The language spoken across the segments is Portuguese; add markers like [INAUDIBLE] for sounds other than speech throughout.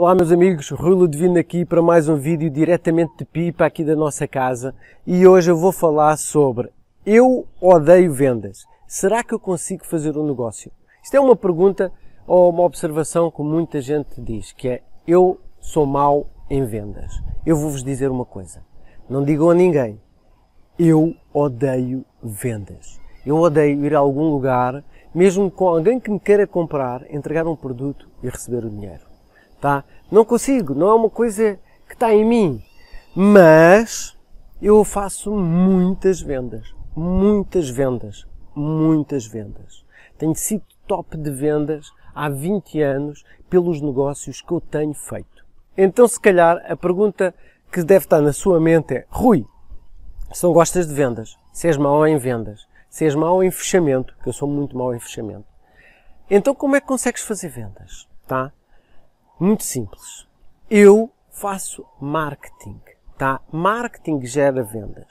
Olá meus amigos, Rui Ludovino aqui para mais um vídeo diretamente de pipa aqui da nossa casa e hoje eu vou falar sobre eu odeio vendas, será que eu consigo fazer um negócio? Isto é uma pergunta ou uma observação que muita gente diz, que é eu sou mau em vendas. Eu vou-vos dizer uma coisa, não digam a ninguém, eu odeio vendas. Eu odeio ir a algum lugar, mesmo com alguém que me queira comprar, entregar um produto e receber o dinheiro tá? Não consigo, não é uma coisa que está em mim. Mas eu faço muitas vendas, muitas vendas, muitas vendas. Tenho sido top de vendas há 20 anos pelos negócios que eu tenho feito. Então, se calhar, a pergunta que deve estar na sua mente é: Rui, se não gostas de vendas, se és mau em vendas, se és mau em fechamento, que eu sou muito mau em fechamento, então como é que consegues fazer vendas? Tá? Muito simples. Eu faço marketing, tá? Marketing gera vendas.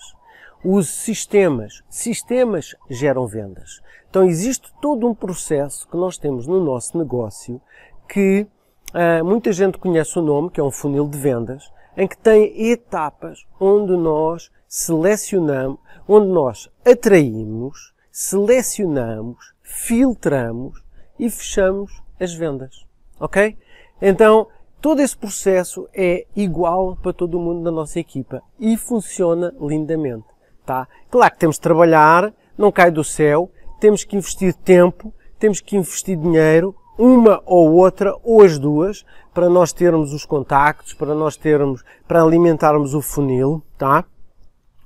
Os sistemas, sistemas geram vendas. Então existe todo um processo que nós temos no nosso negócio que uh, muita gente conhece o nome, que é um funil de vendas, em que tem etapas onde nós selecionamos, onde nós atraímos, selecionamos, filtramos e fechamos as vendas. Ok? Então, todo esse processo é igual para todo mundo da nossa equipa e funciona lindamente. Tá? Claro que temos de trabalhar, não cai do céu, temos que investir tempo, temos que investir dinheiro, uma ou outra, ou as duas, para nós termos os contactos, para nós termos, para alimentarmos o funil, tá?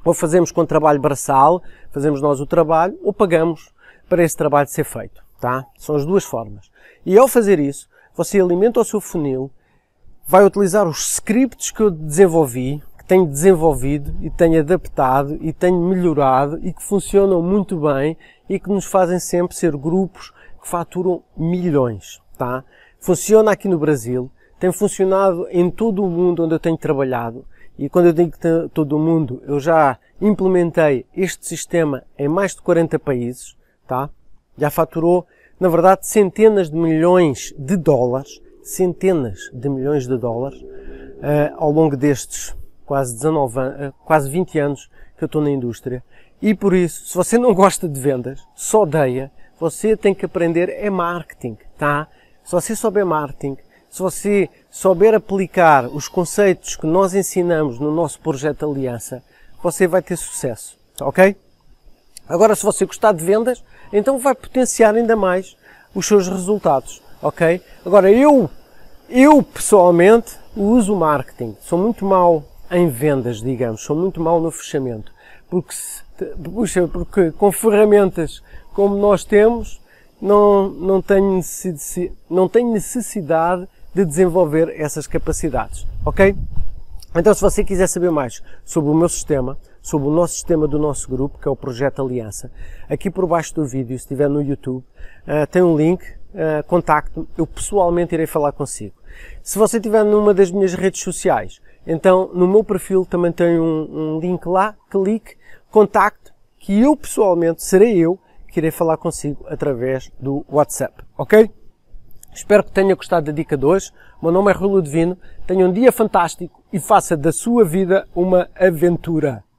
Ou fazemos com trabalho braçal, fazemos nós o trabalho, ou pagamos para esse trabalho ser feito, tá? São as duas formas. E ao fazer isso, você alimenta o seu funil, vai utilizar os scripts que eu desenvolvi, que tenho desenvolvido e tenho adaptado e tenho melhorado e que funcionam muito bem e que nos fazem sempre ser grupos que faturam milhões, tá? Funciona aqui no Brasil, tem funcionado em todo o mundo onde eu tenho trabalhado. E quando eu digo todo o mundo, eu já implementei este sistema em mais de 40 países, tá? Já faturou na verdade, centenas de milhões de dólares, centenas de milhões de dólares, uh, ao longo destes quase 19 anos, uh, quase 20 anos que eu estou na indústria. E por isso, se você não [LAUGHS] gosta de vendas, só odeia, você tem que aprender é marketing, tá? Se você souber marketing, se você souber aplicar os conceitos que nós ensinamos no nosso projeto Aliança, você vai ter sucesso, tá ok? Agora, se você gostar de vendas, então vai potenciar ainda mais os seus resultados, ok? Agora, eu, eu pessoalmente uso marketing. Sou muito mal em vendas, digamos. Sou muito mal no fechamento. Porque, se, puxa, porque com ferramentas como nós temos, não, não, tenho, não tenho necessidade de desenvolver essas capacidades, ok? Então, se você quiser saber mais sobre o meu sistema, sobre o nosso sistema do nosso grupo, que é o Projeto Aliança. Aqui por baixo do vídeo, se estiver no YouTube, eh, tem um link, eh, contacto contacte-me, eu pessoalmente irei falar consigo. Se você estiver numa das minhas redes sociais, então no meu perfil também tem um, um link lá, clique, contacte, que eu pessoalmente serei eu que irei falar consigo através do WhatsApp, ok? Espero que tenha gostado da dica de hoje. O meu nome é Rui Ludovino. Tenha um dia fantástico e faça da sua vida uma aventura.